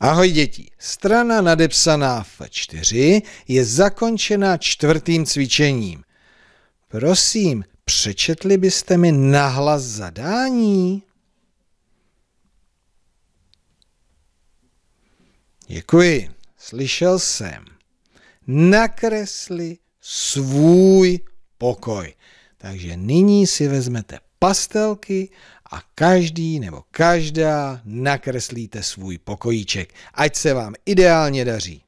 Ahoj děti, strana nadepsaná F4 je zakončena čtvrtým cvičením. Prosím, přečetli byste mi nahlas zadání? Děkuji, slyšel jsem. Nakresli svůj pokoj. Takže nyní si vezmete pastelky a každý nebo každá nakreslíte svůj pokojíček. Ať se vám ideálně daří.